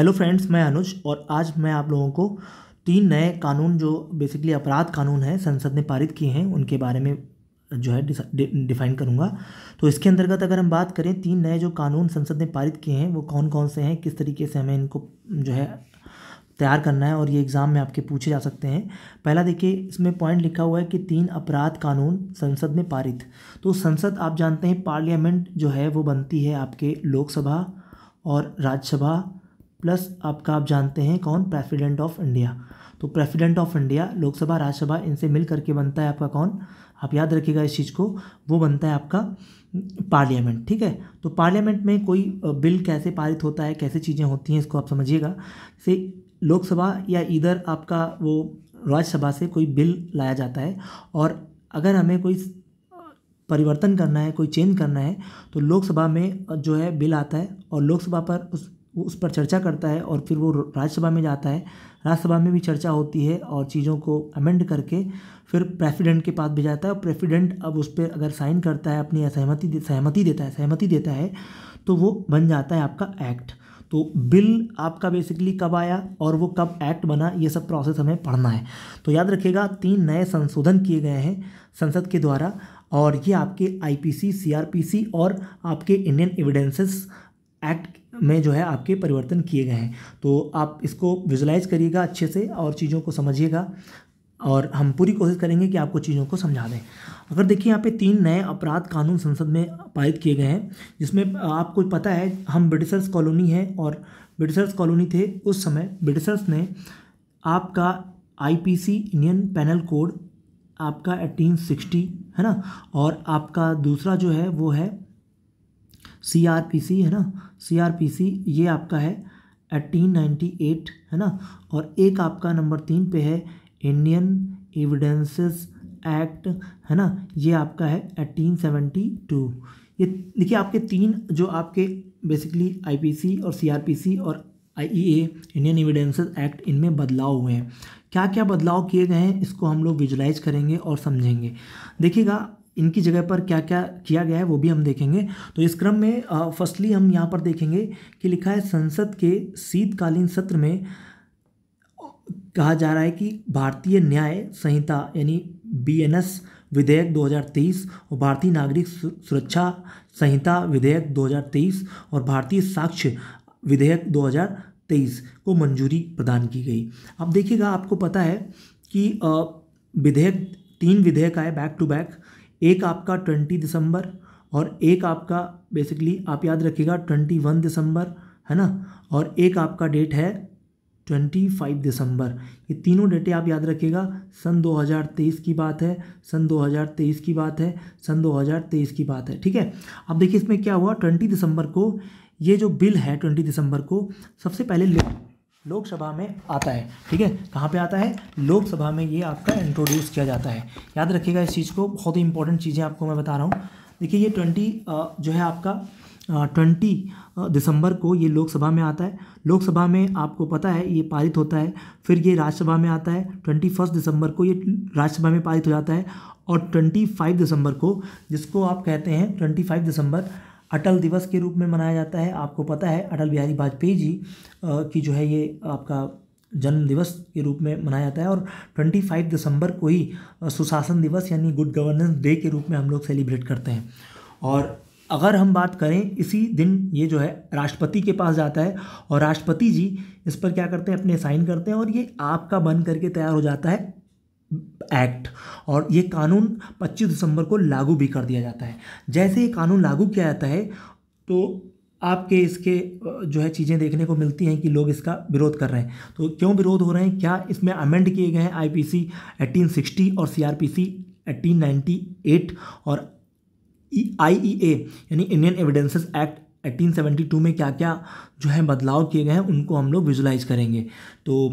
hello friends मैं अनुज और आज मैं आप लोगों को तीन नए कानून जो बेसिकली अपराध कानून हैं संसद ने पारित किए हैं उनके बारे में जो है डिफाइन करूँगा तो इसके अंतर्गत अगर हम बात करें तीन नए जो कानून संसद ने पारित किए हैं वो कौन कौन से हैं किस तरीके से हमें इनको जो है तैयार करना है और ये एग्ज़ाम में आपके पूछे जा सकते हैं पहला देखिए इसमें पॉइंट लिखा हुआ है कि तीन अपराध कानून संसद में पारित तो संसद आप जानते हैं पार्लियामेंट जो है वो बनती है आपके लोकसभा और राज्यसभा प्लस आपका आप जानते हैं कौन प्रेसिडेंट ऑफ इंडिया तो president of India Lok Sabha Rajya Sabha इनसे मिल करके बनता है आपका कौन आप याद रखिएगा इस चीज़ को वो बनता है आपका पार्लियामेंट ठीक है तो पार्लियामेंट में कोई बिल कैसे पारित होता है कैसे चीज़ें होती हैं इसको आप समझिएगा से लोकसभा या इधर आपका वो राज्यसभा से कोई बिल लाया जाता है और अगर हमें कोई परिवर्तन करना है कोई चेंज करना है तो लोकसभा में जो है बिल आता है और लोकसभा पर उस वो उस पर चर्चा करता है और फिर वो राज्यसभा में जाता है राज्यसभा में भी चर्चा होती है और चीज़ों को अमेंड करके फिर प्रेसिडेंट के पास भेजाता है और प्रेसिडेंट अब उस पर अगर साइन करता है अपनी असहमति सहमति देता है सहमति देता है तो वो बन जाता है आपका एक्ट तो बिल आपका बेसिकली कब आया और वो कब एक्ट बना ये सब प्रोसेस हमें पढ़ना है तो याद रखिएगा तीन नए संशोधन किए गए हैं संसद के द्वारा और ये आपके आईपीसी सीआरपीसी और आपके इंडियन एविडेंसेस एक्ट में जो है आपके परिवर्तन किए गए हैं तो आप इसको विजुलाइज करिएगा अच्छे से और चीज़ों को समझिएगा और हम पूरी कोशिश करेंगे कि आपको चीज़ों को समझा दें अगर देखिए यहाँ पे तीन नए अपराध कानून संसद में पारित किए गए हैं जिसमें आपको पता है हम ब्रिटिशर्स कॉलोनी है और ब्रिटिशर्स कॉलोनी थे उस समय ब्रिटिशर्स ने आपका आईपीसी इंडियन पैनल कोड आपका एटीन सिक्सटी है ना और आपका दूसरा जो है वो है सी आर पी सी है ना सी आर पी सी ये आपका है एटीन नाइन्टी एट है ना और एक आपका नंबर तीन पे है इंडियन एविडेंसेस एक्ट है ना ये आपका है एटीन सेवेंटी टू ये देखिए आपके तीन जो आपके बेसिकली आईपीसी और सीआरपीसी और आईईए इंडियन एविडेंसेस एक्ट इनमें बदलाव हुए हैं क्या क्या बदलाव किए गए हैं इसको हम लोग विजुलाइज करेंगे और समझेंगे देखिएगा इनकी जगह पर क्या क्या किया गया है वो भी हम देखेंगे तो इस क्रम में फर्स्टली हम यहाँ पर देखेंगे कि लिखा है संसद के शीतकालीन सत्र में कहा जा रहा है कि भारतीय न्याय संहिता यानी बीएनएस विधेयक 2023 और भारतीय नागरिक सुरक्षा संहिता विधेयक 2023 और भारतीय साक्ष्य विधेयक 2023 को मंजूरी प्रदान की गई अब देखिएगा आपको पता है कि विधेयक तीन विधेयक आए बैक टू बैक एक आपका ट्वेंटी दिसंबर और एक आपका बेसिकली आप याद रखिएगा ट्वेंटी वन दिसंबर है ना और एक आपका डेट है ट्वेंटी फाइव दिसंबर ये तीनों डेटें आप याद रखिएगा सन दो हज़ार तेईस की बात है सन दो हज़ार तेईस की बात है सन दो हज़ार तेईस की बात है ठीक है अब देखिए इसमें क्या हुआ ट्वेंटी दिसंबर को ये जो बिल है ट्वेंटी दिसंबर को सबसे पहले लोकसभा में आता है ठीक है कहाँ पे आता है लोकसभा में ये आपका इंट्रोड्यूस किया जाता है याद रखिएगा इस चीज़ को बहुत ही इंपॉर्टेंट चीज़ें आपको मैं बता रहा हूँ देखिए ये ट्वेंटी जो है आपका ट्वेंटी दिसंबर को ये लोकसभा में आता है लोकसभा में आपको पता है ये पारित होता है फिर ये राज्यसभा में आता है ट्वेंटी फर्स्ट दिसंबर को ये राज्यसभा में पारित हो जाता है और ट्वेंटी फाइव दिसंबर को जिसको आप कहते हैं ट्वेंटी फाइव दिसंबर अटल दिवस के रूप में मनाया जाता है आपको पता है अटल बिहारी वाजपेयी जी की जो है ये आपका जन्म दिवस के रूप में मनाया जाता है और 25 दिसंबर को ही सुशासन दिवस यानी गुड गवर्नेंस डे के रूप में हम लोग सेलिब्रेट करते हैं और अगर हम बात करें इसी दिन ये जो है राष्ट्रपति के पास जाता है और राष्ट्रपति जी इस पर क्या करते हैं अपने साइन करते हैं और ये आपका बन करके तैयार हो जाता है एक्ट और ये कानून 25 दिसंबर को लागू भी कर दिया जाता है जैसे ये कानून लागू किया जाता है तो आपके इसके जो है चीज़ें देखने को मिलती हैं कि लोग इसका विरोध कर रहे हैं तो क्यों विरोध हो रहे हैं क्या इसमें अमेंड किए गए हैं आईपीसी 1860 और सीआरपीसी 1898 और आईईए e यानी इंडियन एविडेंसेस एक्ट 1872 में क्या क्या जो है बदलाव किए गए हैं उनको हम लोग विजुलाइज करेंगे तो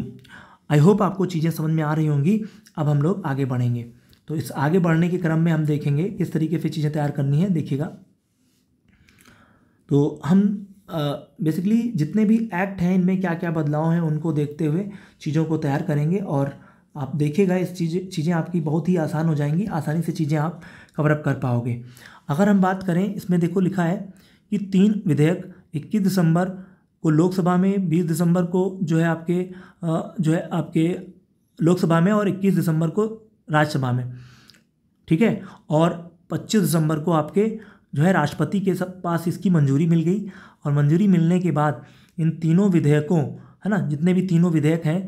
आई होप आपको चीज़ें समझ में आ रही होंगी अब हम लोग आगे बढ़ेंगे तो इस आगे बढ़ने के क्रम में हम देखेंगे किस तरीके से चीज़ें तैयार करनी है देखिएगा तो हम बेसिकली uh, जितने भी एक्ट हैं इनमें क्या क्या बदलाव हैं उनको देखते हुए चीज़ों को तैयार करेंगे और आप देखिएगा इस चीज़ चीज़ें आपकी बहुत ही आसान हो जाएंगी आसानी से चीज़ें आप कवरअप कर पाओगे अगर हम बात करें इसमें देखो लिखा है कि तीन विधेयक इक्कीस दिसंबर वो लोकसभा में बीस दिसंबर को जो है आपके जो है आपके लोकसभा में और इक्कीस दिसंबर को राज्यसभा में ठीक है और पच्चीस दिसंबर को आपके जो है राष्ट्रपति के पास इसकी मंजूरी मिल गई और मंजूरी मिलने के बाद इन तीनों विधेयकों है ना जितने भी तीनों विधेयक हैं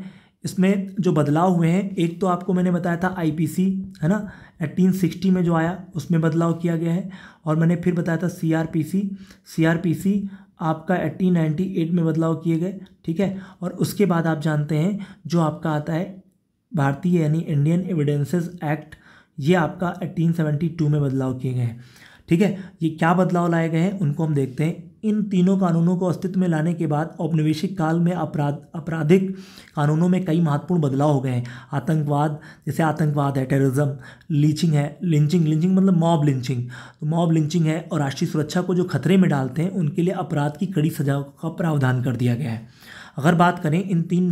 इसमें जो बदलाव हुए हैं एक तो आपको मैंने बताया था आईपीसी है ना सिक्सटी में जो आया उसमें बदलाव किया गया है और मैंने फिर बताया था सीआरपीसी सीआरपीसी आपका 1898 में बदलाव किए गए ठीक है और उसके बाद आप जानते हैं जो आपका आता है भारतीय यानी इंडियन एविडेंसेस एक्ट ये आपका 1872 में बदलाव किए गए हैं ठीक है ये क्या बदलाव लाए गए हैं उनको हम देखते हैं इन तीनों कानूनों को अस्तित्व में लाने के बाद औपनिवेशिक काल में अपराध आपराधिक कानूनों में कई महत्वपूर्ण बदलाव हो गए हैं आतंकवाद जैसे आतंकवाद है टेररिज्म लिंचिंग है लिंचिंग लिंचिंग मतलब मॉब लिंचिंग तो मॉब लिंचिंग है और राष्ट्रीय सुरक्षा को जो खतरे में डालते हैं उनके लिए अपराध की कड़ी सजा का प्रावधान कर दिया गया है अगर बात करें इन तीन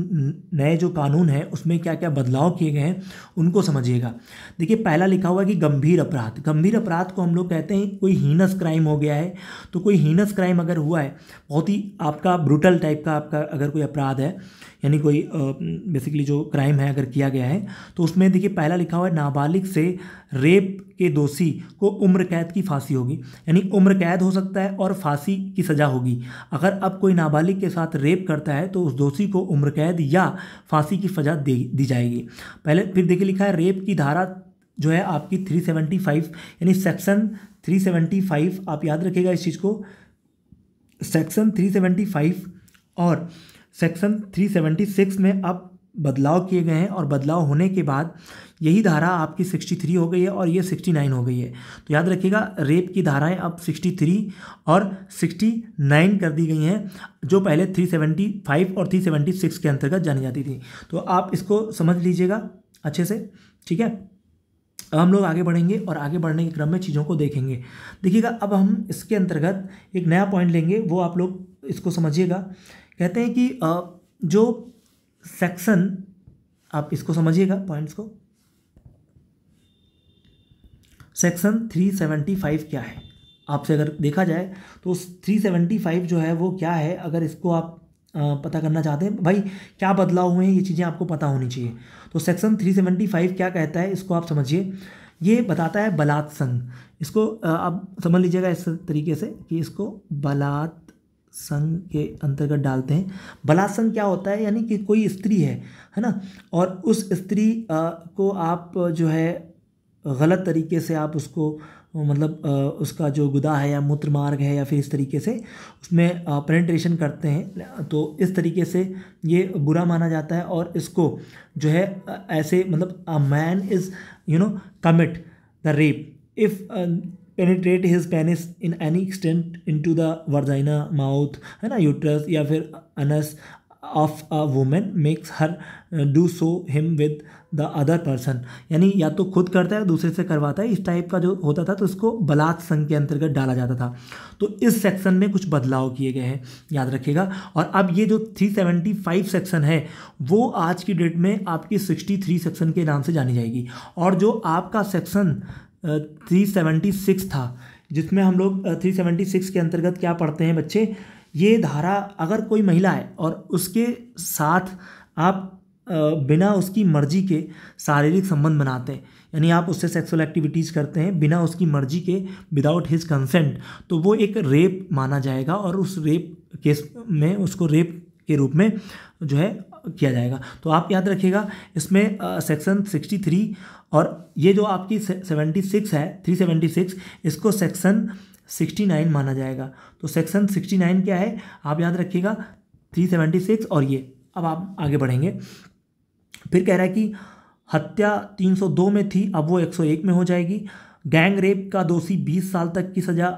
नए जो कानून हैं उसमें क्या क्या बदलाव किए गए हैं उनको समझिएगा देखिए पहला लिखा हुआ है कि गंभीर अपराध गंभीर अपराध को हम लोग कहते हैं कोई हीनस क्राइम हो गया है तो कोई हीनस क्राइम अगर हुआ है बहुत ही आपका ब्रूटल टाइप का आपका अगर कोई अपराध है यानी कोई बेसिकली जो क्राइम है अगर किया गया है तो उसमें देखिए पहला लिखा हुआ है नाबालिग से रेप के दोषी को उम्र कैद की फांसी होगी यानी उम्र कैद हो सकता है और फांसी की सज़ा होगी अगर अब कोई नाबालिग के साथ रेप करता है तो उस दोषी को उम्र कैद या फांसी की सज़ा दी जाएगी पहले फिर देखिए लिखा है रेप की धारा जो है आपकी 375 यानी सेक्शन 375 आप याद रखिएगा इस चीज़ को सेक्शन 375 और सेक्शन 376 में अब बदलाव किए गए हैं और बदलाव होने के बाद यही धारा आपकी 63 हो गई है और ये 69 हो गई है तो याद रखिएगा रेप की धाराएं अब 63 और 69 कर दी गई हैं जो पहले 375 और 376 के अंतर्गत जानी जाती थी तो आप इसको समझ लीजिएगा अच्छे से ठीक है अब हम लोग आगे बढ़ेंगे और आगे बढ़ने के क्रम में चीज़ों को देखेंगे देखिएगा अब हम इसके अंतर्गत एक नया पॉइंट लेंगे वो आप लोग इसको समझिएगा कहते हैं कि जो सेक्शन आप इसको समझिएगा पॉइंट्स को सेक्शन 375 क्या है आपसे अगर देखा जाए तो 375 जो है वो क्या है अगर इसको आप पता करना चाहते हैं भाई क्या बदलाव हुए हैं ये चीज़ें आपको पता होनी चाहिए तो सेक्शन 375 क्या कहता है इसको आप समझिए ये बताता है बलात्संग इसको आप समझ लीजिएगा इस तरीके से कि इसको बलात् संघ के अंतर्गत डालते हैं बलात्सन क्या होता है यानी कि कोई स्त्री है है ना और उस स्त्री को आप जो है गलत तरीके से आप उसको मतलब उसका जो गुदा है या मूत्र मार्ग है या फिर इस तरीके से उसमें पेनिट्रेशन करते हैं तो इस तरीके से ये बुरा माना जाता है और इसको जो है ऐसे मतलब a man is you know commit the rape if penetrate his penis in any extent into the vagina mouth है ना यूट्रस या फिर anus of a woman makes her do so him with the other person यानी या तो खुद करता है दूसरे से करवाता है इस टाइप का जो होता था तो इसको बलात् संघ के अंतर्गत डाला जाता था तो इस सेक्शन में कुछ बदलाव किए गए हैं याद रखिएगा और अब ये जो 375 सेक्शन है वो आज की डेट में आपकी 63 सेक्शन के नाम से जानी जाएगी और जो आपका सेक्शन थ्री सेवेंटी सिक्स था जिसमें हम लोग थ्री सेवेंटी सिक्स के अंतर्गत क्या पढ़ते हैं बच्चे ये धारा अगर कोई महिला है और उसके साथ आप बिना उसकी मर्जी के शारीरिक संबंध बनाते हैं यानी आप उससे सेक्सुअल एक्टिविटीज़ करते हैं बिना उसकी मर्जी के विदाउट हिज कंसेंट तो वो एक रेप माना जाएगा और उस रेप केस में उसको रेप के रूप में जो है किया जाएगा तो आप याद रखिएगा इसमें सेक्शन सिक्सटी थ्री और ये जो आपकी सेवेंटी सिक्स है थ्री सेवेंटी सिक्स इसको सेक्शन सिक्सटी नाइन माना जाएगा तो सेक्शन सिक्सटी नाइन क्या है आप याद रखिएगा थ्री सेवेंटी सिक्स और ये अब आप आगे बढ़ेंगे फिर कह रहा है कि हत्या 302 में थी अब वो 101 में हो जाएगी गैंग रेप का दोषी 20 साल तक की सज़ा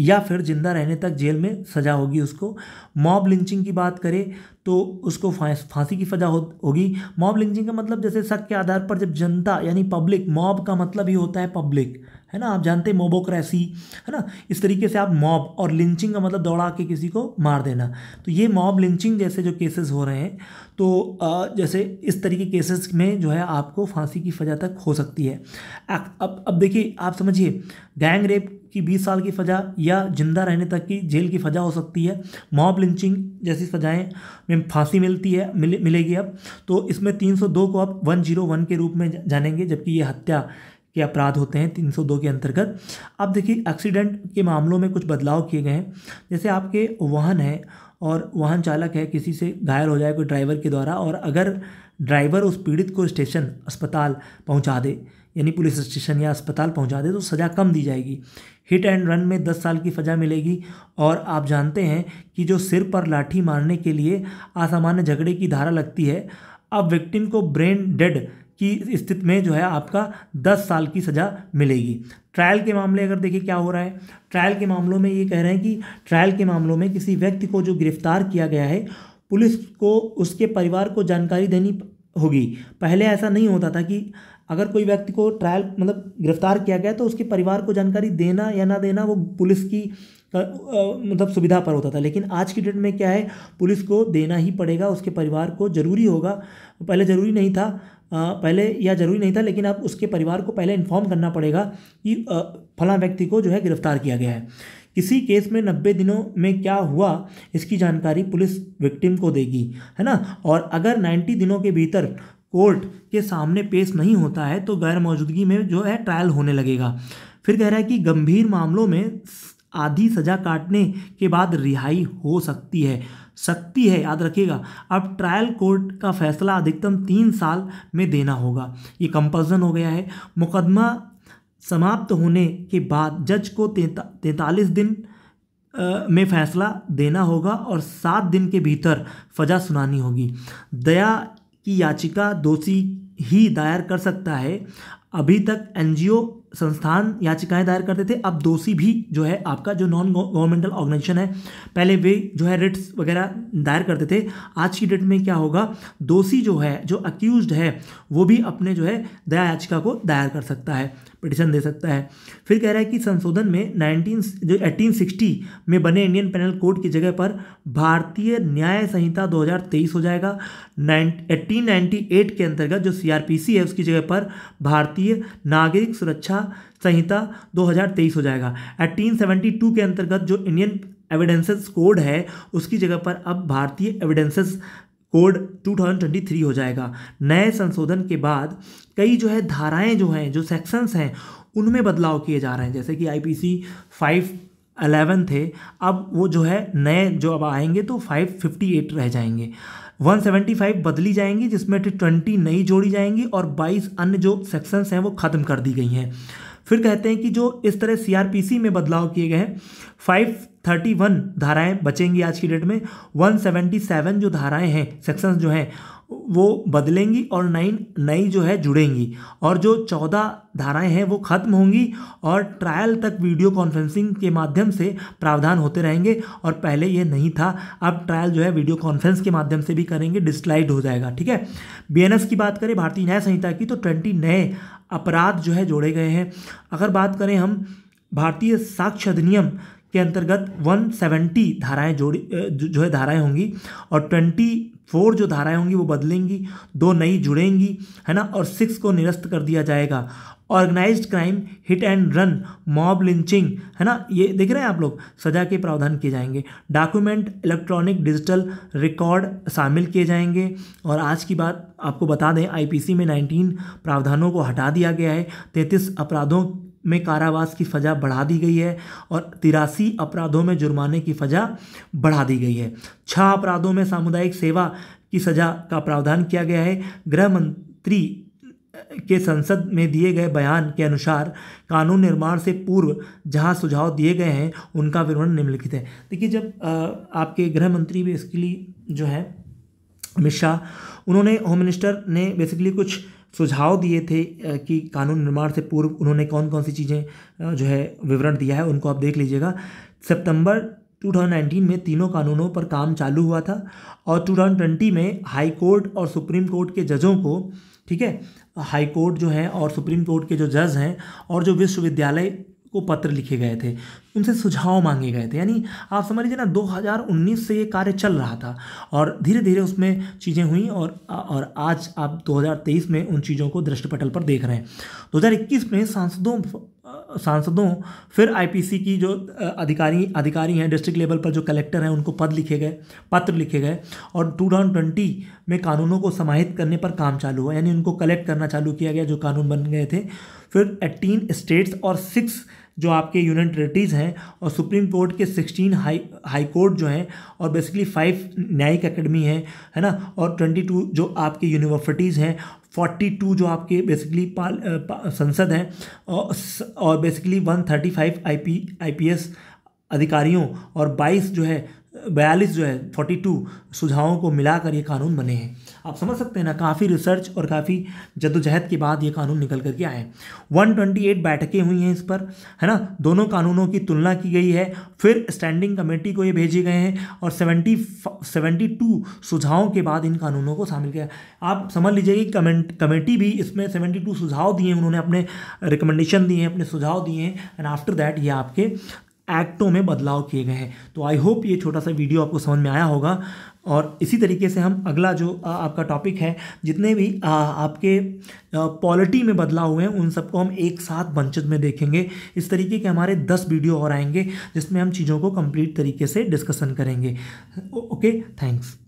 या फिर ज़िंदा रहने तक जेल में सज़ा होगी उसको मॉब लिंचिंग की बात करें तो उसको फांसी की सज़ा होगी मॉब लिंचिंग का मतलब जैसे शक के आधार पर जब जनता यानी पब्लिक मॉब का मतलब ही होता है पब्लिक है ना आप जानते हैं मोबोक्रेसी है ना इस तरीके से आप मॉब और लिंचिंग का मतलब दौड़ा के किसी को मार देना तो ये मॉब लिंचिंग जैसे जो केसेस हो रहे हैं तो जैसे इस तरीके केसेस में जो है आपको फांसी की सज़ा तक हो सकती है अब अब देखिए आप समझिए गैंग रेप की बीस साल की सज़ा या जिंदा रहने तक की जेल की सज़ा हो सकती है मॉब लिंचिंग जैसी सज़ाएँ में फांसी मिलती है मिले मिलेगी अब तो इसमें 302 को आप 101 के रूप में जानेंगे जबकि ये हत्या के अपराध होते हैं 302 के अंतर्गत अब देखिए एक्सीडेंट के मामलों में कुछ बदलाव किए गए हैं जैसे आपके वाहन है और वाहन चालक है किसी से घायल हो जाए कोई ड्राइवर के द्वारा और अगर ड्राइवर उस पीड़ित को स्टेशन अस्पताल पहुंचा दे यानी पुलिस स्टेशन या अस्पताल पहुंचा दे तो सज़ा कम दी जाएगी हिट एंड रन में दस साल की सज़ा मिलेगी और आप जानते हैं कि जो सिर पर लाठी मारने के लिए असामान्य झगड़े की धारा लगती है अब विक्टिम को ब्रेन डेड की स्थिति में जो है आपका दस साल की सज़ा मिलेगी ट्रायल के मामले अगर देखिए क्या हो रहा है ट्रायल के मामलों में ये कह रहे हैं कि ट्रायल के मामलों में किसी व्यक्ति को जो गिरफ्तार किया गया है पुलिस को उसके परिवार को जानकारी देनी होगी पहले ऐसा नहीं होता था कि अगर कोई व्यक्ति को ट्रायल मतलब गिरफ्तार किया गया तो उसके परिवार को जानकारी देना या ना देना वो पुलिस की मतलब सुविधा पर होता था लेकिन आज की डेट में क्या है पुलिस को देना ही पड़ेगा उसके परिवार को ज़रूरी होगा पहले ज़रूरी नहीं था पहले यह ज़रूरी नहीं था लेकिन अब उसके परिवार को पहले इन्फॉर्म करना पड़ेगा कि फला व्यक्ति को जो है गिरफ्तार किया गया है किसी केस में नब्बे दिनों में क्या हुआ इसकी जानकारी पुलिस विक्टिम को देगी है ना और अगर नाइन्टी दिनों के भीतर कोर्ट के सामने पेश नहीं होता है तो गैर मौजूदगी में जो है ट्रायल होने लगेगा फिर कह रहा है कि गंभीर मामलों में आधी सज़ा काटने के बाद रिहाई हो सकती है सकती है याद रखिएगा अब ट्रायल कोर्ट का फैसला अधिकतम तीन साल में देना होगा ये कंपल्सन हो गया है मुकदमा समाप्त होने के बाद जज को तैंतालीस दिन में फैसला देना होगा और सात दिन के भीतर सजा सुनानी होगी दया की याचिका दोषी ही दायर कर सकता है अभी तक एनजीओ संस्थान याचिकाएं दायर करते थे अब दोषी भी जो है आपका जो नॉन गवर्नमेंटल ऑर्गेनाइजेशन है पहले वे जो है रिट्स वगैरह दायर करते थे आज की डेट में क्या होगा दोषी जो है जो अक्यूज है वो भी अपने जो है दया याचिका को दायर कर सकता है पिटिशन दे सकता है फिर कह रहा है कि संशोधन में नाइनटीन जो एटीन सिक्सटी में बने इंडियन पेनल कोड की जगह पर भारतीय न्याय संहिता 2023 हो जाएगा नाइन एटीन नाइन्टी एट के अंतर्गत जो सीआरपीसी है उसकी जगह पर भारतीय नागरिक सुरक्षा संहिता 2023 हो जाएगा 1872 के अंतर्गत जो इंडियन एविडेंसेस कोड है उसकी जगह पर अब भारतीय एविडेंसेस कोड 2023 हो जाएगा नए संशोधन के बाद कई जो है धाराएं जो हैं जो सेक्शंस हैं उनमें बदलाव किए जा रहे हैं जैसे कि आईपीसी 511 थे अब वो जो है नए जो अब आएंगे तो 558 रह जाएंगे 175 बदली जाएंगी जिसमें ट्वेंटी नई जोड़ी जाएंगी और 22 अन्य जो सेक्शंस हैं वो ख़त्म कर दी गई हैं फिर कहते हैं कि जो इस तरह सीआरपीसी में बदलाव किए गए हैं फाइव थर्टी वन धाराएँ बचेंगी आज की डेट में 177 जो धाराएं हैं सेक्शंस जो हैं वो बदलेंगी और नई नई जो है जुड़ेंगी और जो चौदह धाराएं हैं वो ख़त्म होंगी और ट्रायल तक वीडियो कॉन्फ्रेंसिंग के माध्यम से प्रावधान होते रहेंगे और पहले ये नहीं था अब ट्रायल जो है वीडियो कॉन्फ्रेंस के माध्यम से भी करेंगे डिस्लाइड हो जाएगा ठीक है बी की बात करें भारतीय न्याय संहिता की तो ट्वेंटी नए अपराध जो है जोड़े गए हैं अगर बात करें हम भारतीय साक्ष्य अधिनियम के अंतर्गत 170 धाराएं जोड़ी जो है धाराएं होंगी और फोर जो धाराएं होंगी वो बदलेंगी दो नई जुड़ेंगी है ना और सिक्स को निरस्त कर दिया जाएगा organised crime hit and run mob lynching है ना ये देख रहे हैं आप लोग सजा के प्रावधान किए जाएंगे डॉक्यूमेंट इलेक्ट्रॉनिक डिजिटल रिकॉर्ड शामिल किए जाएंगे और आज की बात आपको बता दें आईपीसी में 19 प्रावधानों को हटा दिया गया है 33 अपराधों में कारावास की सज़ा बढ़ा दी गई है और तिरासी अपराधों में जुर्माने की सज़ा बढ़ा दी गई है छः अपराधों में सामुदायिक सेवा की सज़ा का प्रावधान किया गया है गृह मंत्री के संसद में दिए गए बयान के अनुसार कानून निर्माण से पूर्व जहां सुझाव दिए गए हैं उनका विवरण निम्नलिखित है देखिए जब आपके गृह मंत्री भी इसके लिए जो है अमित शाह उन्होंने होम मिनिस्टर ने बेसिकली कुछ सुझाव दिए थे कि कानून निर्माण से पूर्व उन्होंने कौन कौन सी चीज़ें जो है विवरण दिया है उनको आप देख लीजिएगा सितंबर 2019 में तीनों कानूनों पर काम चालू हुआ था और 2020 में हाई कोर्ट और सुप्रीम कोर्ट के जजों को ठीक है हाई कोर्ट जो है और सुप्रीम कोर्ट के जो जज हैं और जो विश्वविद्यालय को पत्र लिखे गए थे उनसे सुझाव मांगे गए थे यानी आप समझ लीजिए ना 2019 से ये कार्य चल रहा था और धीरे धीरे उसमें चीज़ें हुई और और आज आप 2023 में उन चीज़ों को दृष्टिपटल पर देख रहे हैं 2021 में सांसदों सांसदों फिर आईपीसी की जो अधिकारी अधिकारी हैं डिस्ट्रिक्ट लेवल पर जो कलेक्टर हैं उनको पद लिखे गए पत्र लिखे गए और टू थाउजेंड ट्वेंटी में कानूनों को समाहित करने पर काम चालू हुआ यानी उनको कलेक्ट करना चालू किया गया जो कानून बन गए थे फिर एटीन स्टेट्स और सिक्स जो आपके यूनियन टेरेटरीज़ हैं और सुप्रीम कोर्ट के सिक्सटीन हाई हाई कोर्ट जो हैं और बेसिकली फाइव न्यायिक अकेडमी हैं है ना और ट्वेंटी टू जो आपके यूनिवर्सिटीज़ हैं फोर्टी टू जो आपके बेसिकली पाल संसद हैं और, और basically one thirty five I P I P S अधिकारियों और 22 जो है बयालीस जो है फोर्टी टू सुझावों को मिलाकर ये कानून बने हैं आप समझ सकते हैं ना काफ़ी रिसर्च और काफ़ी जदोजहद के बाद ये कानून निकल करके आए वन ट्वेंटी एट बैठकें हुई हैं इस पर है ना दोनों कानूनों की तुलना की गई है फिर स्टैंडिंग कमेटी को ये भेजे गए हैं और सेवेंटी सेवेंटी टू सुझावों के बाद इन कानूनों को शामिल किया आप समझ लीजिए कि कमेंट कमेटी भी इसमें सेवेंटी टू सुझाव दिए उन्होंने अपने रिकमेंडेशन दिए हैं अपने सुझाव दिए हैं एंड आफ्टर दैट ये आपके एक्टों में बदलाव किए गए हैं तो आई होप ये छोटा सा वीडियो आपको समझ में आया होगा और इसी तरीके से हम अगला जो आपका टॉपिक है जितने भी आपके पॉलिटी में बदलाव हुए हैं उन सबको हम एक साथ बंचत में देखेंगे इस तरीके के हमारे दस वीडियो और आएंगे जिसमें हम चीज़ों को कंप्लीट तरीके से डिस्कसन करेंगे ओके थैंक्स